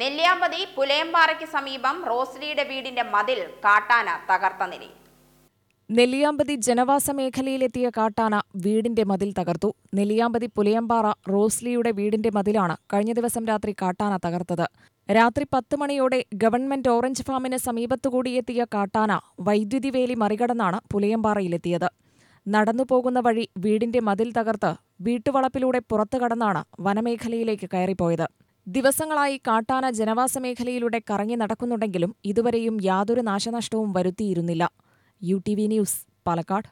നെല്ലിയാമ്പതി പുലയമ്പാറയ്ക്ക് സമീപം റോസ്ലിയുടെ വീടിന്റെ മതിൽ കാട്ടാന തകർത്ത നിലയിൽ നെല്ലിയാമ്പതി ജനവാസ മേഖലയിലെത്തിയ കാട്ടാന വീടിന്റെ മതിൽ തകർത്തു നെല്ലിയാമ്പതി പുലയമ്പാറ റോസ്ലിയുടെ വീടിന്റെ മതിലാണ് കഴിഞ്ഞ ദിവസം രാത്രി കാട്ടാന തകർത്തത് രാത്രി പത്ത് മണിയോടെ ഗവൺമെന്റ് ഓറഞ്ച് ഫാമിന് സമീപത്തുകൂടിയെത്തിയ കാട്ടാന വൈദ്യുതി വേലി മറികടന്നാണ് പുലയമ്പാറയിലെത്തിയത് നടന്നു പോകുന്ന വഴി വീടിന്റെ മതിൽ തകർത്ത് വീട്ടുവളപ്പിലൂടെ പുറത്തു കടന്നാണ് വനമേഖലയിലേക്ക് കയറിപ്പോയത് ദിവസങ്ങളായി കാട്ടാന ജനവാസ മേഖലയിലൂടെ കറങ്ങി നടക്കുന്നുണ്ടെങ്കിലും ഇതുവരെയും യാതൊരു നാശനഷ്ടവും വരുത്തിയിരുന്നില്ല U T V news Palakkad